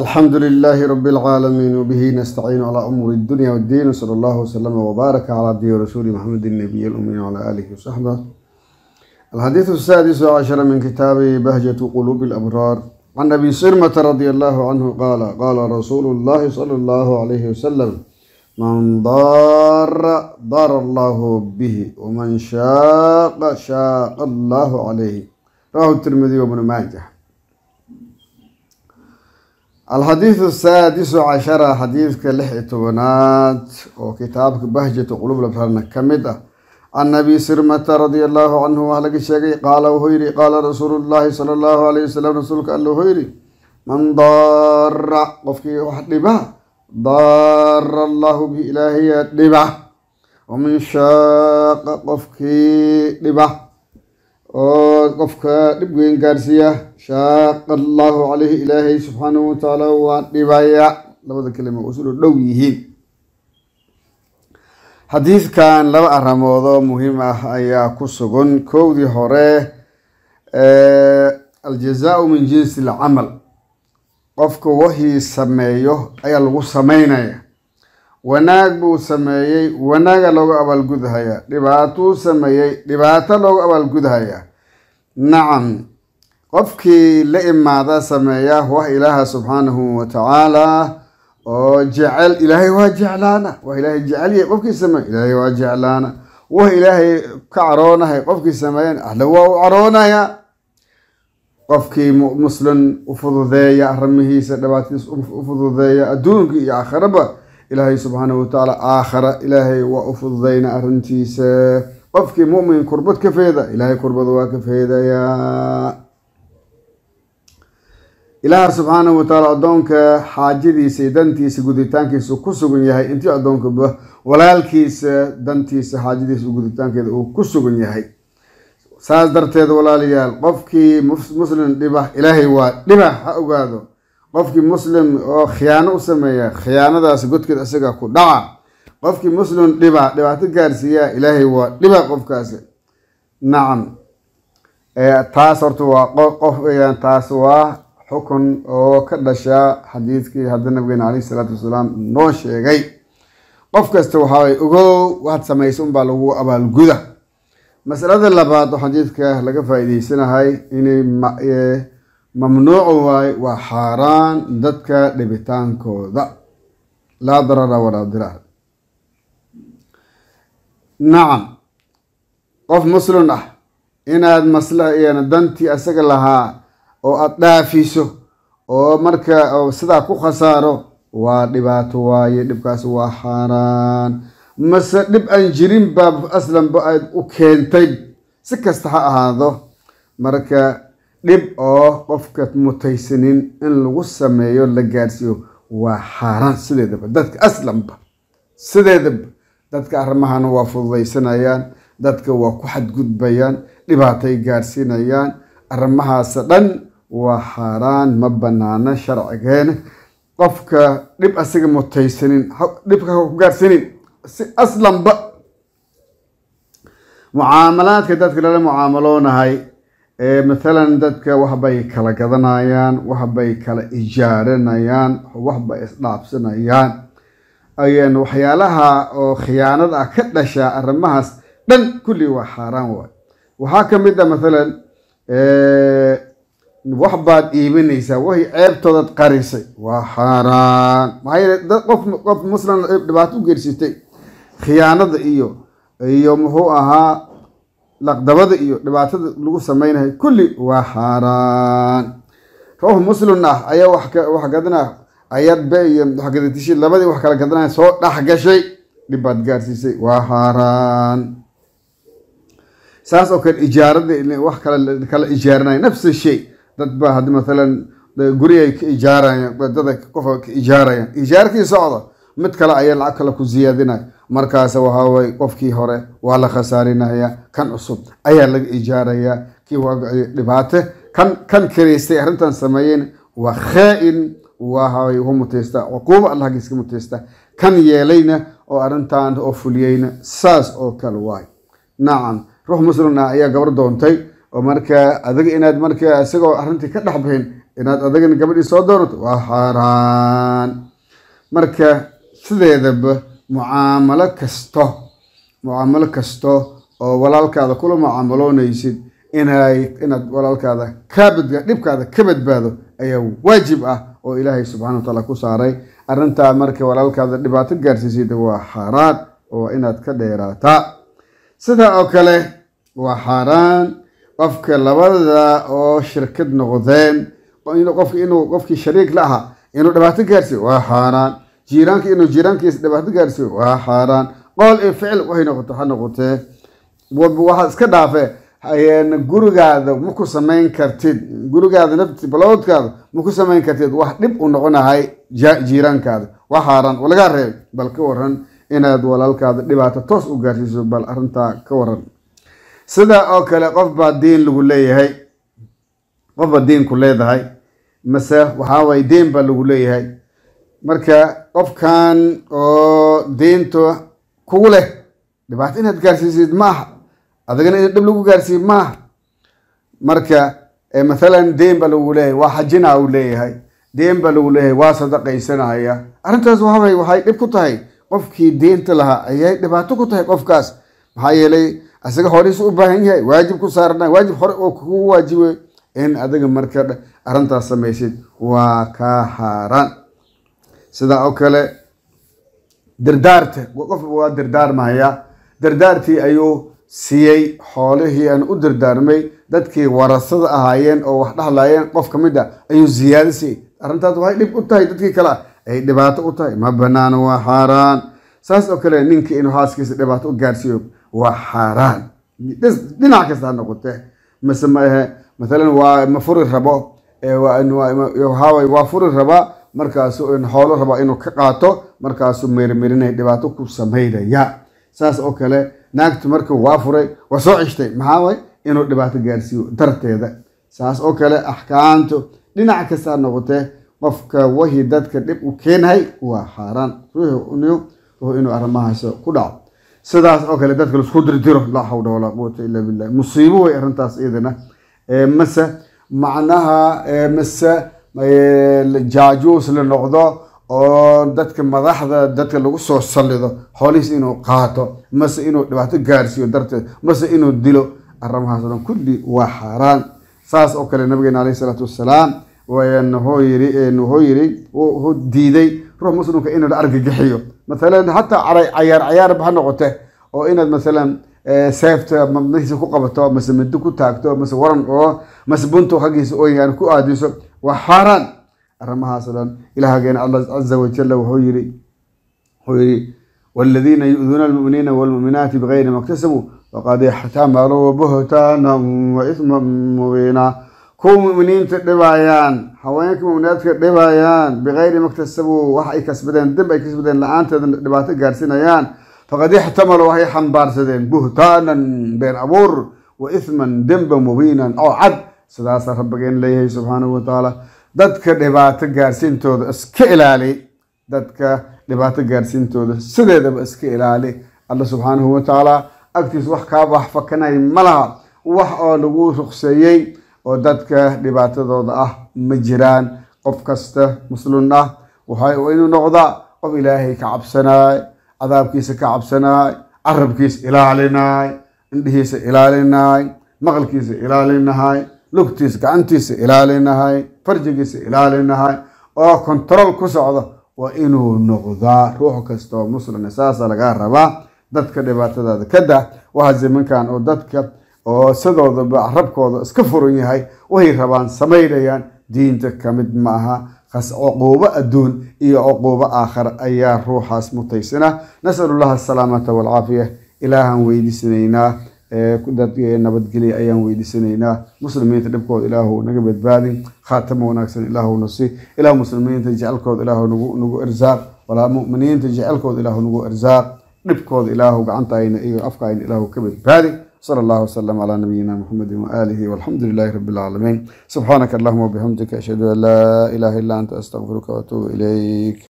alxamdu lilaahi rab اlcaalamiin wbihi nastaciin calaa umuuri اdunya wاddiin wsala allahu wslama wbaaraka calaa abdihi warasuuli maxamedi nabiy اlumiy wcalaa aalihi wsaxbih alxadiidu asaadisu cashara min kitaabi bahjatu quluubi اlabraar can abi sirmata radi allahu canhu qaala qaala rasuulu اllahi sala allahu alayhi wasalam man daara daara allahu bihi wman shaaqa shaaqa allahu calayhi rawahu tirmidi wabnu maajah alxadiidu saadisu cashara xadiidka lix iyo tobanaad oo kitaabka bahjatu qulublafana ka mid ah can abi sirmata radia allaahu canhu waxaa laga sheegay qaala wuxuu yidhi qaala rasuulu llahi sala allahu alayh wasalam rasuulka alla wuxuu yidhi man daara qofkii wax dhiba daara allaahu bi ilaahaya dhiba waman shaaqa qofkii dhiba oo qofka dhib weyn gaarsiiya shaaqa allaahu caleyhi ilaahay subxaanahu watacaala waa dhibaya labada kelima wasula dhow yihiin xadiidkan laba arrimood oo muhiim ah ayaa ku sugan kowdii hore aljazaau min jinsi alcamal qofka wixii sameeyo ayaa lagu sameynaya wanaag buu sameeyey wanaaga loogu abaalgudhayaa dhibaatuu sameeyey dhibaato loogu abaalgudhayaa nacam qofkii la imaada sameeya wax ilaaha subxaanahu watacaala oo jecel ilaahay waa jeclaana wax ilaahay jecelyahay qofkii sameey ilaahay waa jeclaana wax ilaahay ka caroonahay qofkii sameeyan alle waa u caroonaya qofkii muslin u fududeeya arrimihiisa dhibaatadiisa u fududeeya adduunka iyo aakhiraba ilaahay subxaana watacaala aakhara ilaahay waa u fududayna arrintiisa qofkii mumin kurbad ka feeda ilaahay kurbad waa ka feedayaa ilaah subxaana watacaala addoonka xaajadiisa iyo dantiisa guditaankiisa ku sugan yahay intii addoonkuba walaalkiisa dantiisa xaajadiisa guditaankeeda uu ku sugan yahay saas darteed walaalayaal qofkii muslim dhiba ilaahay waa dhiba ha ogaado qofkii muslim oo khiyaano u sameeya khiyaanadaasi godkeed isaga ku dhaca qofkii muslim dhiba dhibaato gaarsiiya ilaahay waa dhiba qofkaasi nacam taas horta waa qofan taas waa xukun oo ka dhasha xadiidkii hadda nabigeena caleyhi salaatu wasalaam noo sheegay qof kasta waxaay ogow waxaad samaysa unbaa lagu abaalguda masalada labaad oo xadiidka laga faa inay mamnuucu waaye waa xaaraan dadka dhibitaankooda laa darara walaa diraar nacam qof muslim ah inaad maslax dantii asaga lahaa oo aada dhaafiso oo marka sidaa ku khasaaro waa dhibaato waaye dhibkaas waa xaaraan mase dhib aan jirin baa aslanba aad u keentay si kasta ha ahaado marka dhib oo qofka mutaysanin in lagu sameeyo la gaarsiiyo waa xaaraan sideedaba dadka aslanba sideedaba dadka arrimahana waa fududaysanayaan dadka waa ku xadgudbayaan dhibaatay gaarsiinayaan arrimahaasa dhan waa xaaraan ma bannaano sharcigeena qofka dhib asiga mutaysanin dhibka ku gaarsiinin si aslanba mucaamalaadka dadka lala mucaamaloonahay mathalan dadka waxbay kala gadanayaan waxbay kala ijaaranayaan waxbay isdhaabsanayaan ayaan waxyaalaha oo khiyaanad ah ka dhashaa arrimahaas dhan kulli waa xaaraan waay waxaa ka mid a ah mathalan wax baad iibinaysaa waxay ceebtoodaad qarisay waa xaaraan maxaa yeele dad qof qof muslim dhibaato u geysatay khiyaanada iyo iyo muxuu ahaa laqdabada iyo dhibaatada lagu samaynayo kulli waa xaaraan ruux muslim ah ayaa wax gadanaa ayadbe iyo waxgadatishi labadii wax kala gadanaya soo dhex gashay dhibbaad gaarsiisay waa xaaraan saas oo kale ijaarada wax kala ijaaranaya nafsa shay dad baa haddi maalan guriyay ka ijaarayaan dadada qofa ka ijaarayan ijaarkii socda mid kale ayaa lacag kale ku siyaadinaya markaas waxa weye qofkii hore waa la khasaarinaya kan cusub ayaa laga ijaaraya kii dhibaate kan kan kiraystay arrintan sameeyeen waa khaa'in wahay uga mutaysta cuquubo allah giiska mutaysta kan yeelayna oo arrintan oo fuliyeyna saas oo kale waay nacam ruux muslimna ah ayaa gabar doontay oo marka adiga inaad marka isagoo arrintii ka dhex bixin inaad adigana gabadhii soo doonato waa xaaraan marka sideedaba mucaamalo kasto mucaamalo kasto oo walaalkaada kula mucaamaloonaysid inay inaad walaalkaada ka dhibkaada ka badbaado ayaa waajib ah oo ilaahay subxana wa tacaala ku saaray arrintaa marka walaalkaada dhibaato gaarsiisida waa xaaraan oo inaad ka dheeraataa sidaa oo kale waa xaaraan qofka labada oo shirkad noqdeen qofka inuu qofkii shariik la ahaa inuu dhibaato gaarsiiyo waa xaaraan jiiraanka inuu jiiraankiisa dhibaato gaarsiiyo waa xaaraan qool iyo ficil waay noqoto ha noqotee waxaad iska dhaafe gurigaada ma ku samayn kartid gurigaada nafti baloodkaada ma ku samayn kartid wax dhib u noqonahay jiiraankaada waa xaaraan oo lagaa reebay bal ka waran inaad walaalkaada dhibaato toos u gaarsiiso bal arrintaa ka waran sidaa oo kale qof baa diin lagu leeyahay qof baa diinku leedahay mase waxaa waaye deen baa lagu leeyahay marka qofkan oo deynta kugu leh dhibaato inaad gaarsiisid maaha adagana in dhib lagu gaarsiiyo maaha marka mathalan deen baa lagu leeyahay waa xajinaa uu leeyahay deen baa lagu leeyahay waa sadaqaysanaya arrintaas waabay waxay dhib ku tahay qofkii deenta lahaa ayay dhibaato ku tahay qofkaas maxaa yeelay isaga horiis u baahan yahay waajib ku saarnaa waajib hore oo kugu waajibay in adiga marka arrintaas samaysid waa kaa xaaraan sidaa oo kale dardaarta qof waa dardaarmaya dardaartii ayuu siiyey xoolihii aan u dardaarmay dadkii warasada ahaayeen oo wax dhahlaayeen qof ka mid a ayuu ziyaado siiyey arrintaas waxay dhib u tahay dadkii kale ayay dhibaato u tahay ma bannaan waa xaaraan saas oo kale ninkii inuu haaskiisa dhibaato u gaarsiiyo waa xaaraan dhinac kasta ha noqote mase maahe maalan waa ma furi rabo waxaa waa furi rabaa markaasu xoolo raba inuu ka qaato markaasuu meermerina dhibaato ku samaynaya saas oo kale naagtu marka waa furay waa soo ceshtay maxaaway inuu dhibaato gaarsiiyo darteeda saas oo kale axkaamtu dhinac kastaa noqotee qofka wahi dadka dhib u keenahay waa xaaraan ruux inuu arrimahaas ku dhaco sidaas oo kale dadka laisku dirdiro laa xawla walaa quwata ila billah musiibo wey arrintaas iyadana mase macnaha mase jaajuus la noqdo oo dadka madaxda dadka lagu soo sallido xoolihiis inuu qaato mase inuu dhibaato gaarsiiyo darteed mase inuu dilo arrimahaas dhan kulli waa xaaraan saas oo kale nabigeena aleyh isalaatu wassalaam wuxuu yiri wuxuu diiday ruux muslimka inuu argagixiyo maalan hataa cayaar cayaarba ha noqote oo inaad maalan seefta madaxiisa ku qabato mase mado ku taagto mase waran oo mase bunto xaggiisa ooyaan ku aadiso waa xaaraan arrimahaasoo dhan ilaahageena alla caza wajalla wuxuu yiri wuxuu yiri والذين يؤذون المؤمنين والمؤمنات بغير ما اكتسبوا وقد احتملوا بهتانا وإثما مبينا كو مؤمنين تدبايان حوانك مؤمنات تدبايان بغير ما اكتسبوا وحي كسبدين دب اي كسبدين لعان تدباتي قارسين ايان faqad ixtamalu waxay xambaarsadeen buhtaanan been abuur wa ithman demba mubiinan oo cad sidaasa rabbigeen leeyahay subxaanahu watacaala dadka dhibaato gaarsiintooda iska ilaali dadka dhibaato gaarsiintooda sideedaba iska ilaali alla subxaanahu watacaalaa agtiis wax kaa waxfakanay fakanay ma laha wax oo lagu ruqseeyey oo dadka dhibaatadooda ah ma jiraan qof kasta muslim ah waxaa inuu noqdaa qof ilaahay ka cabsanay cadaabkiisa ka cabsanaay carabkiisa ilaalinaay indhihiisa ilaalinaay maqalkiisa ilaalinahay lugtiisa gacantiisa ilaalinahay farjigiisa ilaalinahay oo kontarool ku socda waa inuu noqdaa ruux kasta oo muslimna saasa lagaa rabaa dadka dhibaatadaada ka dah waxaase oo dadka oo sidoodaba carabkooda iska furan yahay way rabaan samaynayaan diinta ka mid ma aha cuquubo adduun iyo cuquubo aakhar ayaa ruuxaas mutaysana nasalullaha asalaamata walcaafiya ilaahaan weydiisanaynaa dad nabadgeliya ayaan weydiisanaynaa muslimiinta dhibkood ilaahu naga badbaadi khaatamo wanaagsan ilaahuna si ilah muslimiinta jecelkood ilaah nagu irsaaq walaa muminiinta jecelkood ilaah nagu irsaaq dhibkooda ilaahu gacantaayna iyo afkaayna ilaahu ka badbaadi sal اllah wslm clى nabiyina mxamedi walihi walxamdu lilahi rab اlcaalamiin subxaanaka allahuma wbixamdika ashhadu an laa ilaha ila anta astaqfiruka watuubu ilayk